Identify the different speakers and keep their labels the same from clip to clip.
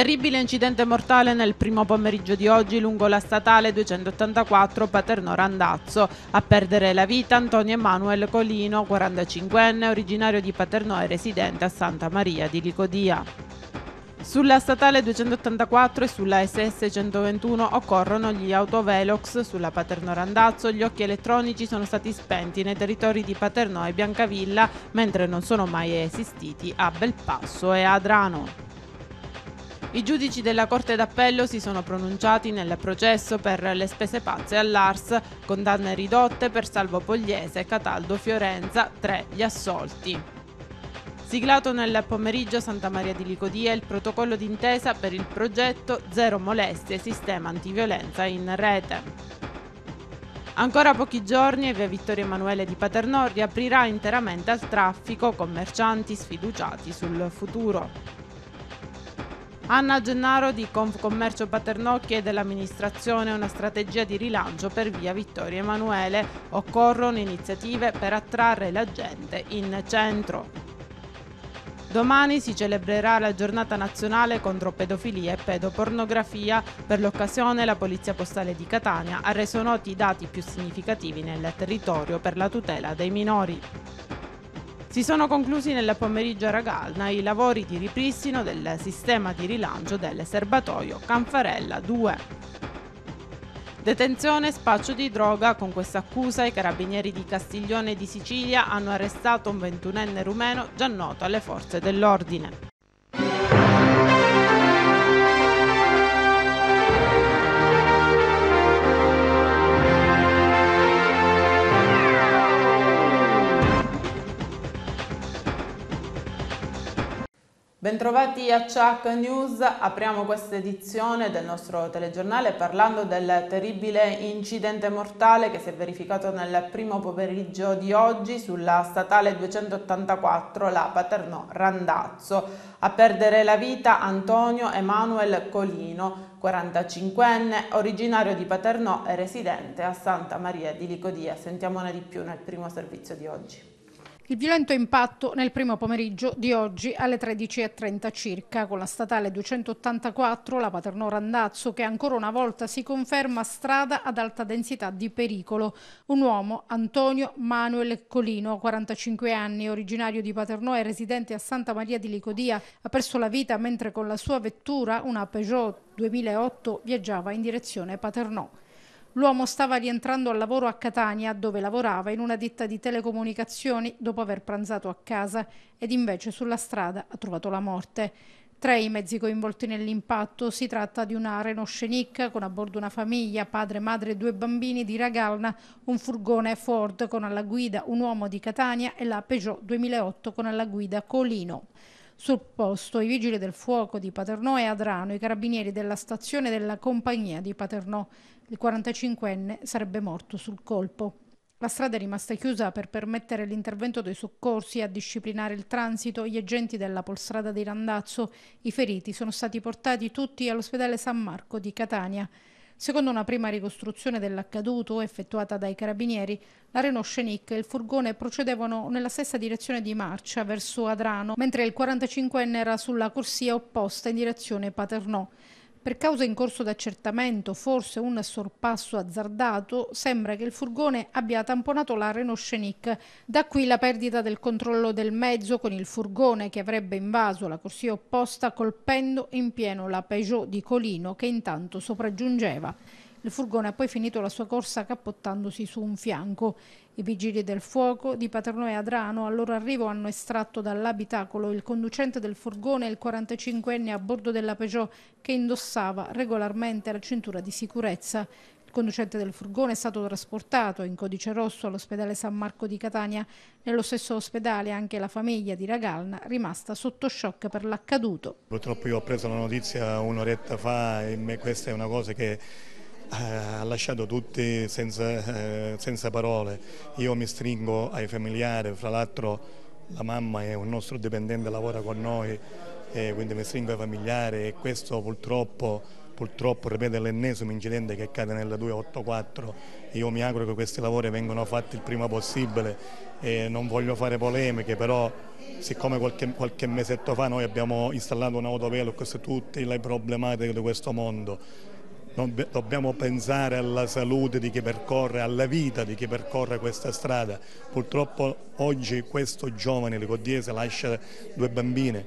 Speaker 1: Terribile incidente mortale nel primo pomeriggio di oggi lungo la statale 284 Paternò-Randazzo. A perdere la vita Antonio Emanuele Colino, 45enne, originario di Paternò e residente a Santa Maria di Licodia. Sulla statale 284 e sulla SS 121 occorrono gli autovelox, sulla Paterno Randazzo gli occhi elettronici sono stati spenti nei territori di Paternò e Biancavilla, mentre non sono mai esistiti a Belpasso e Adrano. I giudici della Corte d'Appello si sono pronunciati nel processo per le spese pazze all'Ars, condanne ridotte per Salvo Pogliese, Cataldo Fiorenza, tre gli assolti. Siglato nel pomeriggio a Santa Maria di Licodia il protocollo d'intesa per il progetto Zero molestie sistema antiviolenza in rete. Ancora pochi giorni e via Vittorio Emanuele di Paternò riaprirà interamente al traffico con mercianti sfiduciati sul futuro. Anna Gennaro di Confcommercio Paternò chiede all'amministrazione una strategia di rilancio per via Vittorio Emanuele. Occorrono iniziative per attrarre la gente in centro. Domani si celebrerà la giornata nazionale contro pedofilia e pedopornografia. Per l'occasione la Polizia Postale di Catania ha reso noti i dati più significativi nel territorio per la tutela dei minori. Si sono conclusi nel pomeriggio a Ragalna i lavori di ripristino del sistema di rilancio del serbatoio Canfarella 2. Detenzione, e spaccio di droga, con questa accusa i carabinieri di Castiglione di Sicilia hanno arrestato un ventunenne rumeno già noto alle forze dell'ordine. Bentrovati a Chuck News, apriamo questa edizione del nostro telegiornale parlando del terribile incidente mortale che si è verificato nel primo pomeriggio di oggi sulla statale 284, la Paternò-Randazzo. A perdere la vita Antonio Emanuel Colino, 45enne, originario di Paternò e residente a Santa Maria di Licodia. Sentiamone di più nel primo servizio di oggi.
Speaker 2: Il violento impatto nel primo pomeriggio di oggi alle 13.30 circa con la statale 284, la Paternò Randazzo, che ancora una volta si conferma strada ad alta densità di pericolo. Un uomo, Antonio Manuel Colino, 45 anni, originario di Paternò e residente a Santa Maria di Licodia, ha perso la vita mentre con la sua vettura, una Peugeot 2008, viaggiava in direzione Paternò. L'uomo stava rientrando al lavoro a Catania, dove lavorava, in una ditta di telecomunicazioni, dopo aver pranzato a casa ed invece sulla strada ha trovato la morte. Tra i mezzi coinvolti nell'impatto si tratta di una Renault Scenic con a bordo una famiglia, padre, madre e due bambini di Ragalna, un furgone Ford con alla guida un uomo di Catania e la Peugeot 2008 con alla guida Colino. Sul posto i vigili del fuoco di Paternò e Adrano, i carabinieri della stazione della compagnia di Paternò. Il 45enne sarebbe morto sul colpo. La strada è rimasta chiusa per permettere l'intervento dei soccorsi a disciplinare il transito gli agenti della polstrada di Randazzo. I feriti sono stati portati tutti all'ospedale San Marco di Catania. Secondo una prima ricostruzione dell'accaduto effettuata dai carabinieri, la Renault Scenic e il furgone procedevano nella stessa direzione di marcia verso Adrano, mentre il 45enne era sulla corsia opposta in direzione Paternò. Per causa in corso d'accertamento, forse un sorpasso azzardato, sembra che il furgone abbia tamponato la Renault Scenic. Da qui la perdita del controllo del mezzo con il furgone che avrebbe invaso la corsia opposta colpendo in pieno la Peugeot di Colino che intanto sopraggiungeva. Il furgone ha poi finito la sua corsa capottandosi su un fianco. I vigili del fuoco di Paternò e Adrano al loro arrivo hanno estratto dall'abitacolo il conducente del furgone e il 45enne a bordo della Peugeot che indossava regolarmente la cintura di sicurezza. Il conducente del furgone è stato trasportato in codice rosso all'ospedale San Marco di Catania. Nello stesso ospedale anche la famiglia di Ragalna rimasta sotto shock per l'accaduto.
Speaker 3: Purtroppo io ho preso la notizia un'oretta fa e questa è una cosa che eh, ha lasciato tutti senza, eh, senza parole. Io mi stringo ai familiari, fra l'altro la mamma è un nostro dipendente, lavora con noi, eh, quindi mi stringo ai familiari e questo purtroppo, purtroppo ripeto, l'ennesimo incidente che accade nella 284. Io mi auguro che questi lavori vengano fatti il prima possibile e non voglio fare polemiche, però siccome qualche, qualche mesetto fa noi abbiamo installato un autovelox, tutte le problematiche di questo mondo, dobbiamo pensare alla salute di chi percorre, alla vita di chi percorre questa strada. Purtroppo oggi questo giovane Licodiese lascia due bambine,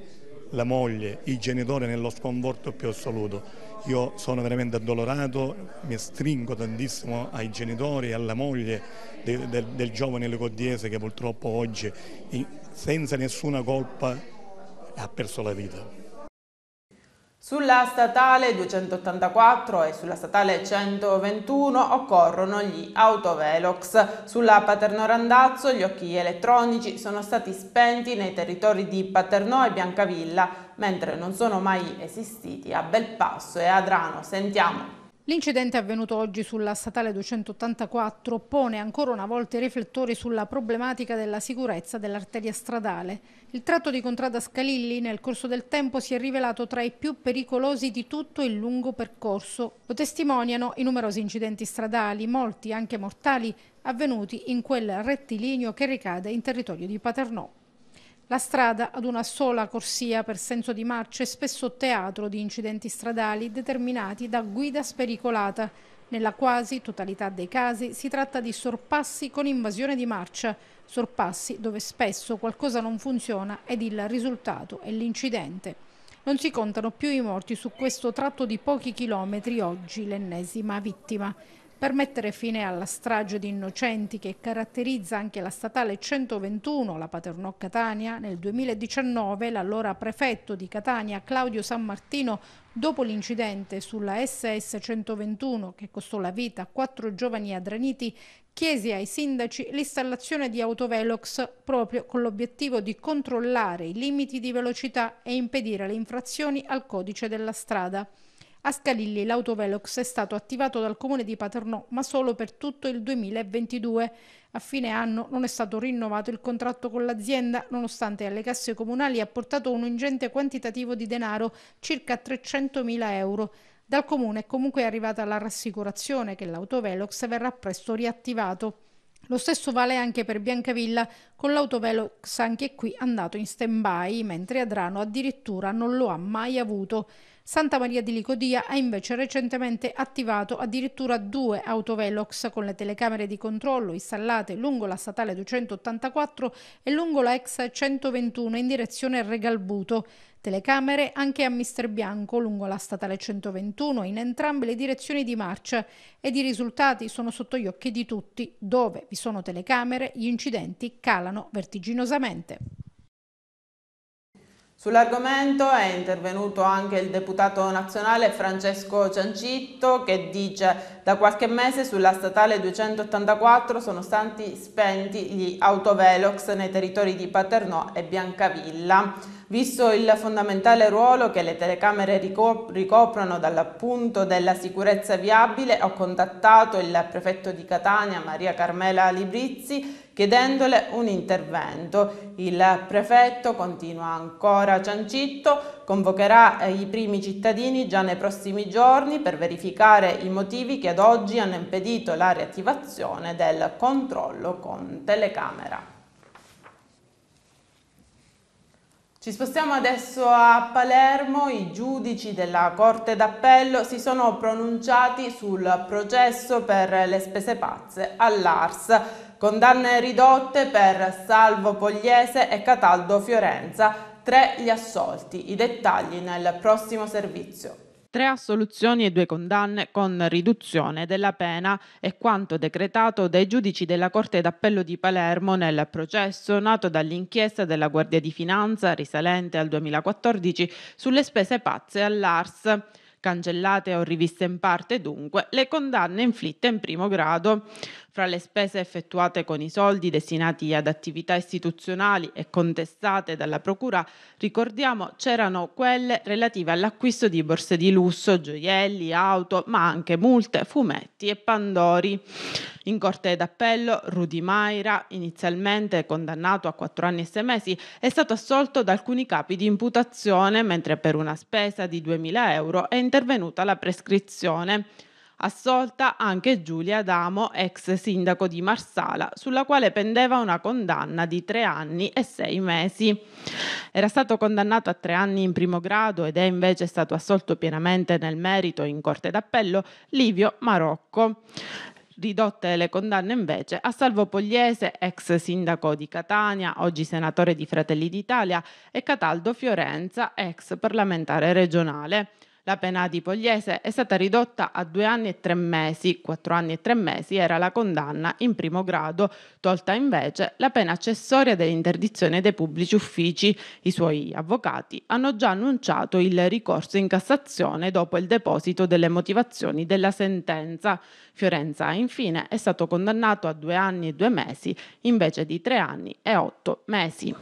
Speaker 3: la moglie, i genitori nello sconforto più assoluto. Io sono veramente addolorato, mi stringo tantissimo ai genitori e alla moglie del, del, del giovane Licodiese che purtroppo oggi senza nessuna colpa ha perso la vita.
Speaker 1: Sulla statale 284 e sulla statale 121 occorrono gli autovelox. Sulla Paternò Randazzo gli occhi elettronici sono stati spenti nei territori di Paternò e Biancavilla, mentre non sono mai esistiti a Belpasso e Adrano. Sentiamo.
Speaker 2: L'incidente avvenuto oggi sulla statale 284 pone ancora una volta i riflettori sulla problematica della sicurezza dell'arteria stradale. Il tratto di Contrada Scalilli nel corso del tempo si è rivelato tra i più pericolosi di tutto il lungo percorso. Lo testimoniano i numerosi incidenti stradali, molti anche mortali, avvenuti in quel rettilineo che ricade in territorio di Paternò. La strada ad una sola corsia per senso di marcia è spesso teatro di incidenti stradali determinati da guida spericolata. Nella quasi totalità dei casi si tratta di sorpassi con invasione di marcia, sorpassi dove spesso qualcosa non funziona ed il risultato è l'incidente. Non si contano più i morti su questo tratto di pochi chilometri oggi l'ennesima vittima. Per mettere fine alla strage di innocenti che caratterizza anche la statale 121, la Paternò Catania, nel 2019 l'allora prefetto di Catania Claudio San Martino Dopo l'incidente sulla SS 121 che costò la vita a quattro giovani adraniti, chiese ai sindaci l'installazione di autovelox proprio con l'obiettivo di controllare i limiti di velocità e impedire le infrazioni al codice della strada. A Scalilli l'autovelox è stato attivato dal comune di Paternò, ma solo per tutto il 2022. A fine anno non è stato rinnovato il contratto con l'azienda, nonostante alle casse comunali ha portato un ingente quantitativo di denaro, circa 300.000 euro. Dal comune è comunque arrivata la rassicurazione che l'autovelox verrà presto riattivato. Lo stesso vale anche per Biancavilla, con l'autovelox anche qui andato in stand-by, mentre Adrano addirittura non lo ha mai avuto. Santa Maria di Licodia ha invece recentemente attivato addirittura due autovelox con le telecamere di controllo installate lungo la statale 284 e lungo la ex 121 in direzione Regalbuto, telecamere anche a Mister Bianco lungo la statale 121 in entrambe le direzioni di marcia ed i risultati sono sotto gli occhi di tutti, dove vi sono telecamere gli incidenti calano vertiginosamente.
Speaker 1: Sull'argomento è intervenuto anche il deputato nazionale Francesco Ciancitto che dice da qualche mese sulla statale 284 sono stati spenti gli autovelox nei territori di Paternò e Biancavilla. Visto il fondamentale ruolo che le telecamere ricoprono dall'appunto della sicurezza viabile, ho contattato il prefetto di Catania Maria Carmela Librizzi chiedendole un intervento. Il prefetto, continua ancora Ciancitto, convocherà eh, i primi cittadini già nei prossimi giorni per verificare i motivi che ad oggi hanno impedito la riattivazione del controllo con telecamera. Ci spostiamo adesso a Palermo, i giudici della Corte d'Appello si sono pronunciati sul processo per le spese pazze all'ARS. Condanne ridotte per Salvo Pogliese e Cataldo Fiorenza, tre gli assolti, i dettagli nel prossimo servizio. Tre assoluzioni e due condanne con riduzione della pena è quanto decretato dai giudici della Corte d'Appello di Palermo nel processo nato dall'inchiesta della Guardia di Finanza risalente al 2014 sulle spese pazze all'ARS. Cancellate o riviste in parte dunque le condanne inflitte in primo grado. Fra le spese effettuate con i soldi destinati ad attività istituzionali e contestate dalla Procura, ricordiamo c'erano quelle relative all'acquisto di borse di lusso, gioielli, auto, ma anche multe, fumetti e pandori. In Corte d'Appello, Rudy Maira, inizialmente condannato a 4 anni e 6 mesi, è stato assolto da alcuni capi di imputazione, mentre per una spesa di 2.000 euro è intervenuta la prescrizione assolta anche Giulia Adamo, ex sindaco di Marsala, sulla quale pendeva una condanna di tre anni e sei mesi. Era stato condannato a tre anni in primo grado ed è invece stato assolto pienamente nel merito in Corte d'Appello Livio Marocco ridotte le condanne invece a Salvo Pogliese, ex sindaco di Catania, oggi senatore di Fratelli d'Italia, e Cataldo Fiorenza, ex parlamentare regionale. La pena di Pogliese è stata ridotta a due anni e tre mesi, quattro anni e tre mesi era la condanna in primo grado, tolta invece la pena accessoria dell'interdizione dei pubblici uffici. I suoi avvocati hanno già annunciato il ricorso in Cassazione dopo il deposito delle motivazioni della sentenza. Fiorenza infine è stato condannato a due anni e due mesi invece di tre anni e otto mesi.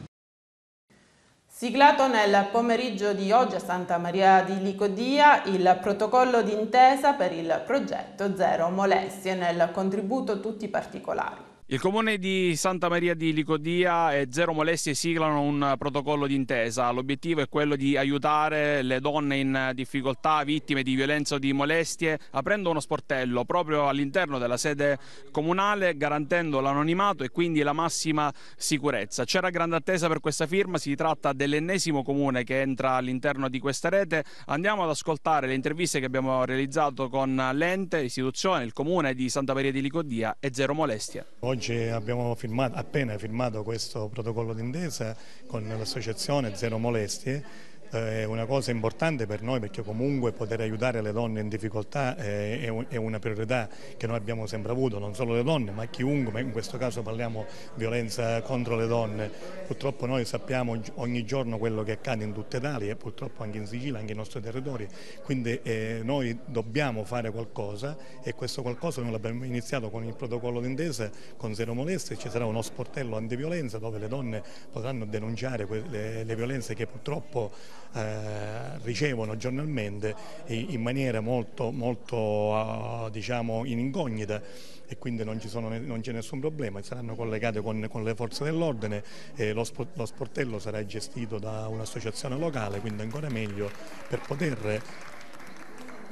Speaker 1: Siglato nel pomeriggio di oggi a Santa Maria di Licodia il protocollo d'intesa per il progetto Zero Molestie nel contributo tutti i particolari.
Speaker 4: Il comune di Santa Maria di Licodia e Zero Molestie siglano un protocollo d'intesa. L'obiettivo è quello di aiutare le donne in difficoltà, vittime di violenza o di molestie, aprendo uno sportello proprio all'interno della sede comunale, garantendo l'anonimato e quindi la massima sicurezza. C'era grande attesa per questa firma, si tratta dell'ennesimo comune che entra all'interno di questa rete. Andiamo ad ascoltare le interviste che abbiamo realizzato con l'ente, l'istituzione, il comune di Santa Maria di Licodia e Zero
Speaker 3: Molestie. Oggi abbiamo firmato, appena firmato questo protocollo d'intesa con l'associazione Zero Molestie eh, è una cosa importante per noi perché comunque poter aiutare le donne in difficoltà eh, è una priorità che noi abbiamo sempre avuto, non solo le donne ma chiunque, in questo caso parliamo di violenza contro le donne, purtroppo noi sappiamo ogni giorno quello che accade in tutta Italia e purtroppo anche in Sicilia, anche nei nostri territori, quindi eh, noi dobbiamo fare qualcosa e questo qualcosa noi l'abbiamo iniziato con il protocollo d'intesa con Zero Moleste, ci sarà uno sportello antiviolenza dove le donne potranno denunciare le violenze che purtroppo eh, ricevono giornalmente in maniera molto, molto eh, diciamo in incognita e quindi non, c'è nessun problema, saranno collegate con, con le forze dell'ordine, e lo, lo, sportello sarà gestito da un'associazione locale, quindi ancora meglio per poter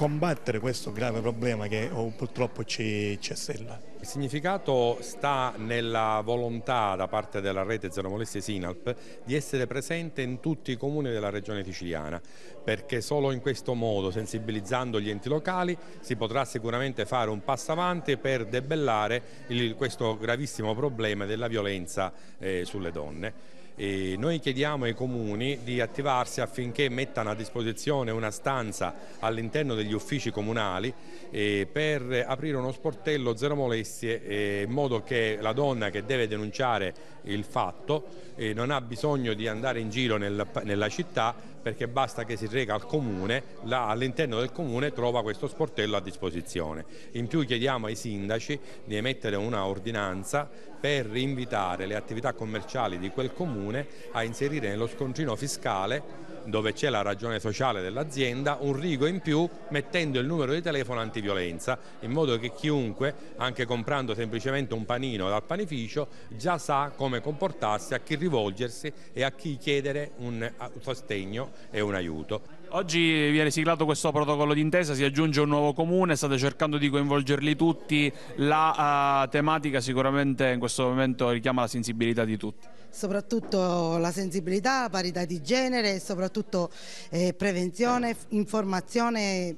Speaker 3: combattere questo grave problema che oh, purtroppo ci, ci assella. Il
Speaker 5: significato sta nella volontà da parte della rete Zero Molestie Sinalp di essere presente in tutti i comuni della regione siciliana perché solo in questo modo, sensibilizzando gli enti locali, si potrà sicuramente fare un passo avanti per debellare il, questo gravissimo problema della violenza eh, sulle donne. E noi chiediamo ai comuni di attivarsi affinché mettano a disposizione una stanza all'interno degli uffici comunali eh, per aprire uno sportello zero molestie eh, in modo che la donna che deve denunciare il fatto eh, non ha bisogno di andare in giro nella città perché basta che si rega al comune, all'interno del comune trova questo sportello a disposizione. In più chiediamo ai sindaci di emettere una ordinanza per invitare le attività commerciali di quel comune a inserire nello scontrino fiscale dove c'è la ragione sociale dell'azienda, un rigo in più mettendo il numero di telefono antiviolenza, in modo che chiunque, anche comprando semplicemente un panino dal panificio, già sa come comportarsi, a chi rivolgersi e a chi chiedere un sostegno e un aiuto. Oggi viene siglato questo protocollo d'intesa, si aggiunge un nuovo comune, state cercando di coinvolgerli tutti, la uh,
Speaker 4: tematica sicuramente in questo momento richiama la sensibilità di tutti.
Speaker 2: Soprattutto la sensibilità, la parità di genere e soprattutto eh, prevenzione, informazione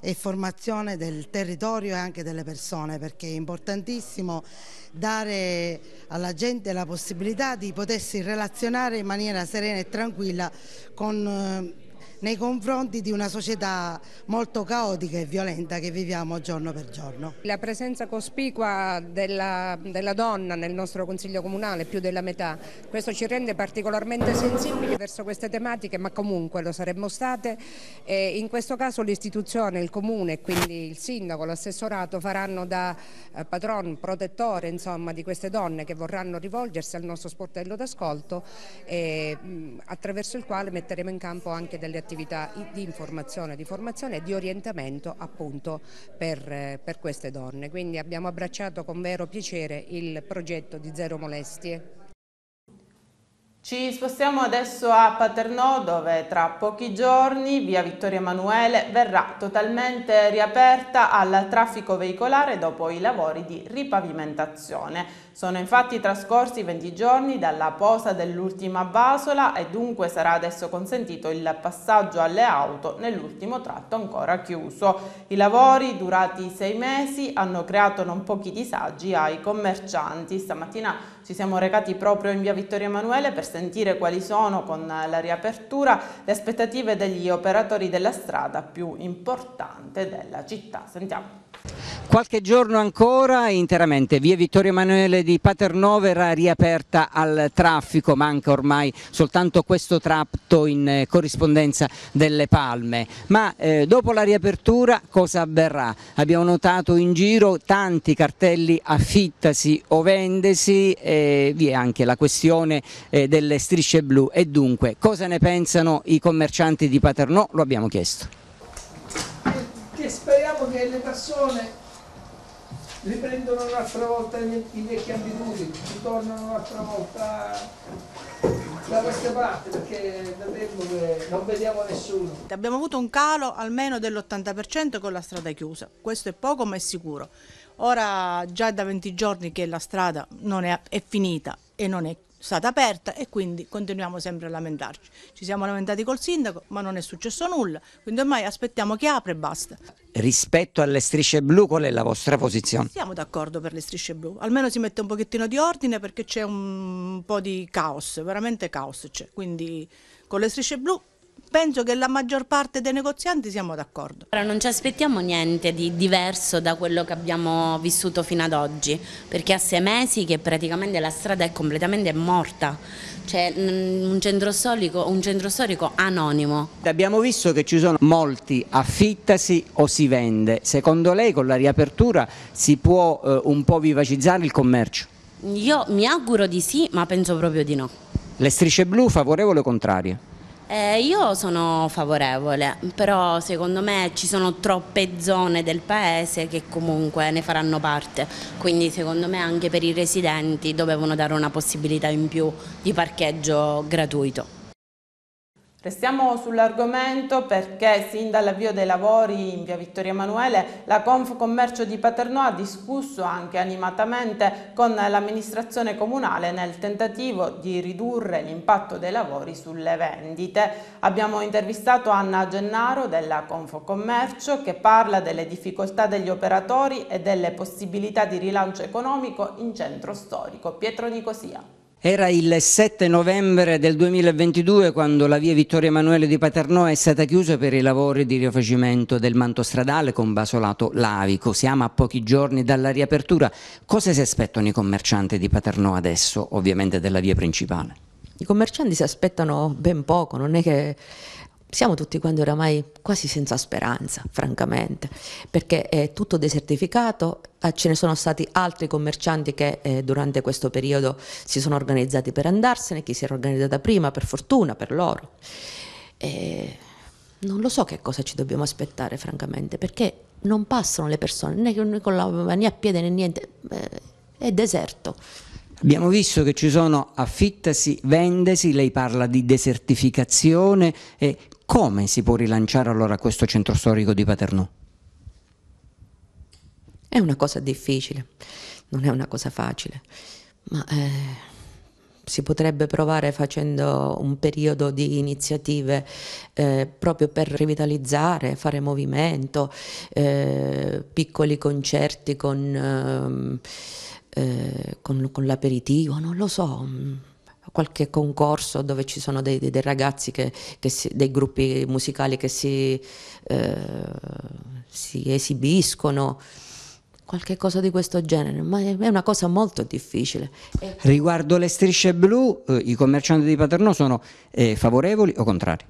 Speaker 2: e formazione del territorio e anche delle persone perché è importantissimo dare alla gente la possibilità di potersi relazionare in maniera serena e tranquilla con eh, nei confronti di una società molto caotica e violenta che viviamo giorno per giorno. La presenza cospicua della, della donna nel nostro Consiglio Comunale, più della metà, questo ci rende particolarmente sensibili verso queste tematiche, ma comunque lo saremmo state e in questo caso l'istituzione, il Comune, quindi il Sindaco, l'assessorato faranno da eh, patron, protettore insomma, di queste donne che vorranno rivolgersi al nostro sportello d'ascolto mm, attraverso il quale metteremo in campo anche delle attività attività di informazione, di formazione e di orientamento appunto per, per queste donne. Quindi abbiamo abbracciato con vero
Speaker 1: piacere il progetto di Zero Molestie. Ci spostiamo adesso a Paternò dove tra pochi giorni via Vittorio Emanuele verrà totalmente riaperta al traffico veicolare dopo i lavori di ripavimentazione. Sono infatti trascorsi 20 giorni dalla posa dell'ultima basola e dunque sarà adesso consentito il passaggio alle auto nell'ultimo tratto ancora chiuso. I lavori, durati sei mesi, hanno creato non pochi disagi ai commercianti. Stamattina ci siamo recati proprio in via Vittorio Emanuele per sentire quali sono con la riapertura le aspettative degli operatori della strada più importante della città. Sentiamo.
Speaker 6: Qualche giorno ancora interamente via Vittorio Emanuele di Paternò verrà riaperta al traffico, manca ormai soltanto questo tratto in eh, corrispondenza delle Palme. Ma eh, dopo la riapertura cosa avverrà? Abbiamo notato in giro tanti cartelli affittasi o vendesi, e vi è anche la questione eh, delle strisce blu e dunque cosa ne pensano i commercianti di Paternò? Lo abbiamo chiesto.
Speaker 7: Che speriamo che le persone riprendono un'altra volta i vecchi abitudini, tornano un'altra volta da queste parti perché da tempo che non vediamo nessuno.
Speaker 1: Abbiamo avuto un calo almeno dell'80% con la strada chiusa, questo è poco ma è sicuro. Ora già da 20 giorni che la strada è, è finita e non è chiusa stata aperta e quindi continuiamo sempre a lamentarci. Ci siamo lamentati col sindaco ma non è successo nulla, quindi ormai aspettiamo che apre e basta.
Speaker 6: Rispetto alle strisce blu qual è la vostra posizione?
Speaker 1: Siamo d'accordo per le strisce blu,
Speaker 2: almeno si mette un pochettino di ordine perché c'è un po' di caos, veramente caos c'è, quindi con le strisce blu penso che la maggior parte dei negozianti siamo d'accordo.
Speaker 8: Non ci aspettiamo niente di diverso da quello che abbiamo vissuto fino ad oggi, perché a sei mesi che praticamente la strada è completamente morta, c'è cioè, mm, un, centro storico, un centro storico anonimo.
Speaker 6: Abbiamo visto che ci sono molti affittasi o si vende, secondo lei con la riapertura si può eh, un po' vivacizzare il commercio?
Speaker 8: Io mi auguro di sì, ma penso proprio di no.
Speaker 6: Le strisce blu favorevole o contrarie?
Speaker 8: Eh, io sono favorevole, però secondo me ci sono troppe zone del paese che comunque ne faranno parte, quindi secondo me anche per i residenti dovevano dare una possibilità in più di parcheggio gratuito.
Speaker 1: Restiamo sull'argomento perché sin dall'avvio dei lavori in via Vittorio Emanuele la Confcommercio di Paternò ha discusso anche animatamente con l'amministrazione comunale nel tentativo di ridurre l'impatto dei lavori sulle vendite. Abbiamo intervistato Anna Gennaro della Confcommercio che parla delle difficoltà degli operatori e delle possibilità di rilancio economico in centro storico Pietro Nicosia.
Speaker 6: Era il 7 novembre del 2022 quando la via Vittorio Emanuele di Paternò è stata chiusa per i lavori di rifacimento del manto stradale con basolato lavico. Siamo a pochi giorni dalla riapertura. Cosa si aspettano i commercianti di Paternò adesso, ovviamente della via principale?
Speaker 8: I commercianti si aspettano ben poco, non è che siamo tutti quanti oramai quasi senza speranza, francamente, perché è tutto desertificato, eh, ce ne sono stati altri commercianti che eh, durante questo periodo si sono organizzati per andarsene, chi si era organizzata prima, per fortuna, per loro. E non lo so che cosa ci dobbiamo aspettare, francamente, perché non passano le persone, né con la mania a piede né niente, eh,
Speaker 6: è deserto. Abbiamo visto che ci sono affittasi, vendesi, lei parla di desertificazione e come si può rilanciare allora questo centro storico di Paternò?
Speaker 8: È una cosa difficile, non è una cosa facile, ma eh, si potrebbe provare facendo un periodo di iniziative eh, proprio per rivitalizzare, fare movimento, eh, piccoli concerti con ehm, eh, con, con, l'aperitivo, non lo so, mm, qualche concorso dove ci sono dei, dei, dei ragazzi, che, che si, dei gruppi musicali che si, eh, si esibiscono qualche cosa di questo genere, ma è una cosa
Speaker 6: molto difficile. Riguardo le strisce blu, eh, i commercianti di Paternò sono eh, favorevoli o contrari?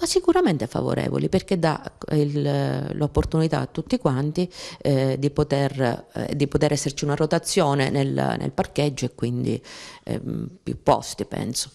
Speaker 8: ma sicuramente favorevoli perché dà eh, il, l'opportunità a tutti quanti eh, di, poter, eh, di, poter, esserci una rotazione nel, nel parcheggio e quindi eh, più posti penso.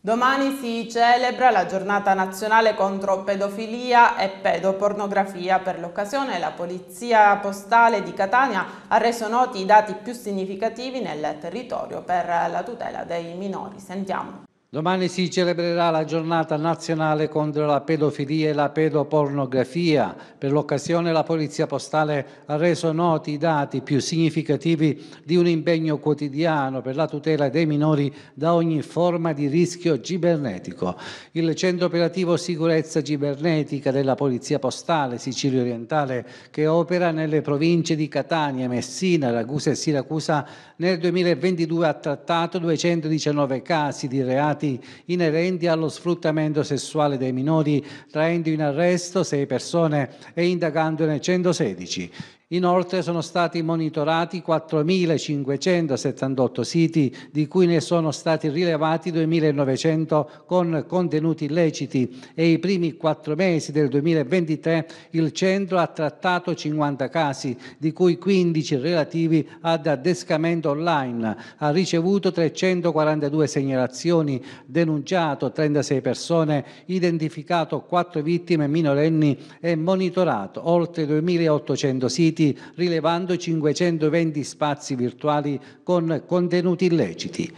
Speaker 1: Domani si celebra la giornata nazionale contro pedofilia e pedopornografia. Per l'occasione la Polizia Postale di Catania ha reso noti i dati più significativi nel territorio per la tutela dei minori. Sentiamo.
Speaker 7: Domani si celebrerà la giornata nazionale contro la pedofilia e la pedopornografia. Per l'occasione la Polizia Postale ha reso noti i dati più significativi di un impegno quotidiano per la tutela dei minori da ogni forma di rischio cibernetico. Il Centro Operativo Sicurezza Cibernetica della Polizia Postale Sicilia Orientale, che opera nelle province di Catania, Messina, Ragusa e Siracusa, nel 2022 ha trattato 219 casi di reati reati inerenti allo sfruttamento sessuale dei minori, traendo in arresto sei persone e indagandone 116. Inoltre sono stati monitorati 4.578 siti, di cui ne sono stati rilevati 2.900 con contenuti illeciti e i primi quattro mesi del 2023 il centro ha trattato 50 casi, di cui 15 relativi ad addescamento online. Ha ricevuto 342 segnalazioni, denunciato 36 persone, identificato 4 vittime minorenni e monitorato oltre 2.800 siti siti rilevando 520 spazi virtuali con contenuti illeciti.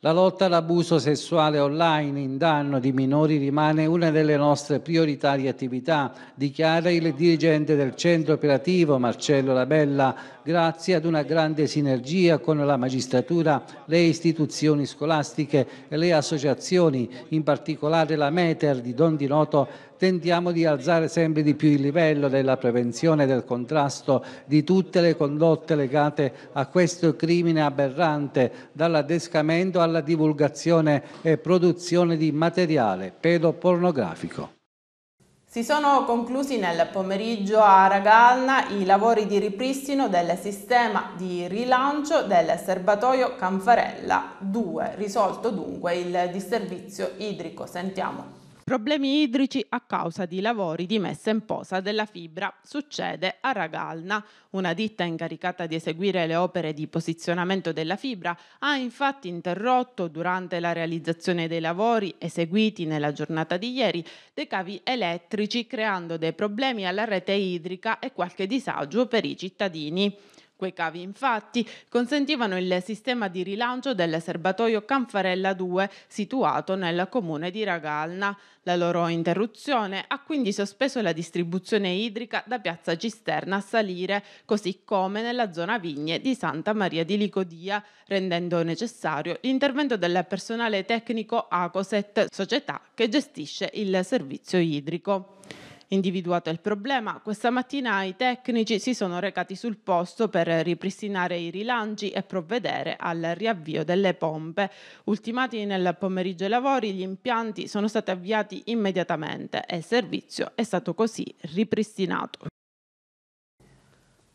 Speaker 7: La lotta all'abuso sessuale online in danno di minori rimane una delle nostre prioritarie attività, dichiara il dirigente del centro operativo Marcello Labella, grazie ad una grande sinergia con la magistratura, le istituzioni scolastiche e le associazioni, in particolare la Meter di Don Di Noto tentiamo di alzare sempre di più il livello della prevenzione e del contrasto di tutte le condotte legate a questo crimine aberrante, dall'adescamento alla divulgazione e produzione di materiale pedopornografico.
Speaker 1: Si sono conclusi nel pomeriggio a Ragalna i lavori di ripristino del sistema di rilancio del serbatoio Canfarella 2, risolto dunque il disservizio idrico. Sentiamo. Problemi idrici a causa di lavori di messa in posa della fibra. Succede a Ragalna. Una ditta incaricata di eseguire le opere di posizionamento della fibra ha infatti interrotto durante la realizzazione dei lavori eseguiti nella giornata di ieri dei cavi elettrici creando dei problemi alla rete idrica e qualche disagio per i cittadini. Quei cavi infatti consentivano il sistema di rilancio del serbatoio Canfarella 2 situato nel comune di Ragalna. La loro interruzione ha quindi sospeso la distribuzione idrica da piazza Cisterna a salire, così come nella zona vigne di Santa Maria di Licodia, rendendo necessario l'intervento del personale tecnico Acoset, società che gestisce il servizio idrico individuato il problema, questa mattina i tecnici si sono recati sul posto per ripristinare i rilanci e provvedere al riavvio delle pompe. Ultimati nel pomeriggio i lavori, gli impianti sono stati avviati immediatamente e il servizio è stato così ripristinato.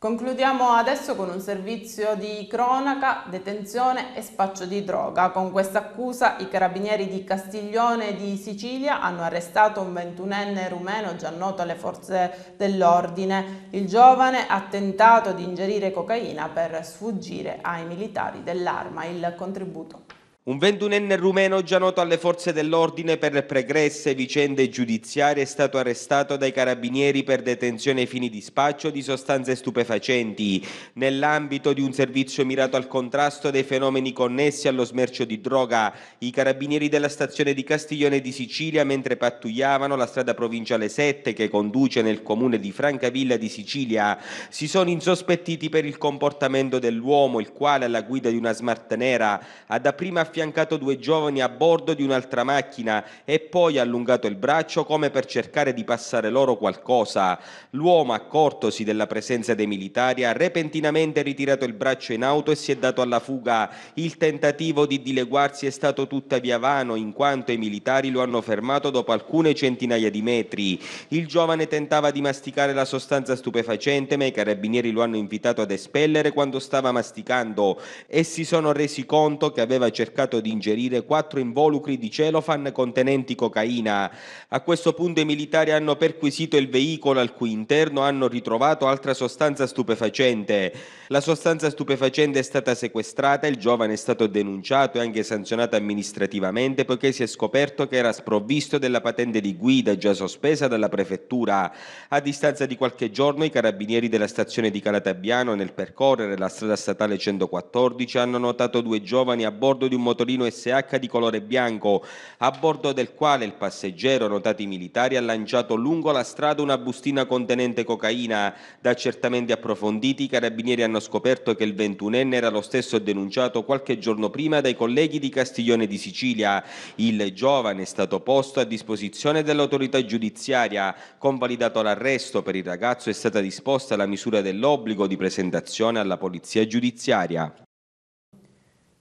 Speaker 1: Concludiamo adesso con un servizio di cronaca, detenzione e spaccio di droga. Con questa accusa i carabinieri di Castiglione di Sicilia hanno arrestato un ventunenne rumeno già noto alle forze dell'ordine. Il giovane ha tentato di ingerire cocaina per sfuggire ai militari dell'arma. Il contributo.
Speaker 4: Un ventunenne rumeno già noto alle forze dell'ordine per pregresse vicende giudiziarie è stato arrestato dai carabinieri per detenzione ai fini di spaccio di sostanze stupefacenti nell'ambito di un servizio mirato al contrasto dei fenomeni connessi allo smercio di droga. I carabinieri della stazione di Castiglione di Sicilia mentre pattugliavano la strada provinciale 7 che conduce nel comune di Francavilla di Sicilia si sono insospettiti per il comportamento dell'uomo il quale alla guida di una smart nera ha da prima affiancato due giovani a bordo di un'altra macchina e poi allungato il braccio come per cercare di passare loro qualcosa. L'uomo, accortosi della presenza dei militari, ha repentinamente ritirato il braccio in auto e si è dato alla fuga. Il tentativo di dileguarsi è stato tuttavia vano, in quanto i militari lo hanno fermato dopo alcune centinaia di metri. Il giovane tentava di masticare la sostanza stupefacente, ma i carabinieri lo hanno invitato ad espellere quando stava masticando e si sono resi conto che aveva cercato cercato di ingerire quattro involucri di celofan contenenti cocaina. A questo punto i militari hanno perquisito il veicolo al cui interno hanno ritrovato altra sostanza stupefacente. La sostanza stupefacente è stata sequestrata, il giovane è stato denunciato e anche sanzionato amministrativamente poiché si è scoperto che era sprovvisto della patente di guida già sospesa dalla prefettura. A distanza di qualche giorno i carabinieri della stazione di Calatabiano nel percorrere la strada statale 114 hanno notato due giovani a bordo di un motorino SH di colore bianco, a bordo del quale il passeggero, notati militari, ha lanciato lungo la strada una bustina contenente cocaina. Da accertamenti approfonditi, i carabinieri hanno scoperto che il 21enne era lo stesso denunciato qualche giorno prima dai colleghi di Castiglione di Sicilia. Il giovane è stato posto a disposizione dell'autorità giudiziaria. Convalidato l'arresto per il ragazzo è stata disposta la misura dell'obbligo di presentazione alla polizia giudiziaria.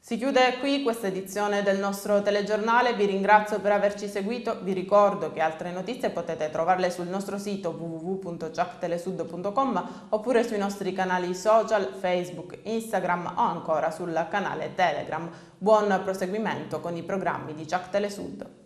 Speaker 1: Si chiude qui questa edizione del nostro telegiornale, vi ringrazio per averci seguito, vi ricordo che altre notizie potete trovarle sul nostro sito www.ciactelesud.com oppure sui nostri canali social, Facebook, Instagram o ancora sul canale Telegram. Buon proseguimento con i programmi di Ciac Telesud.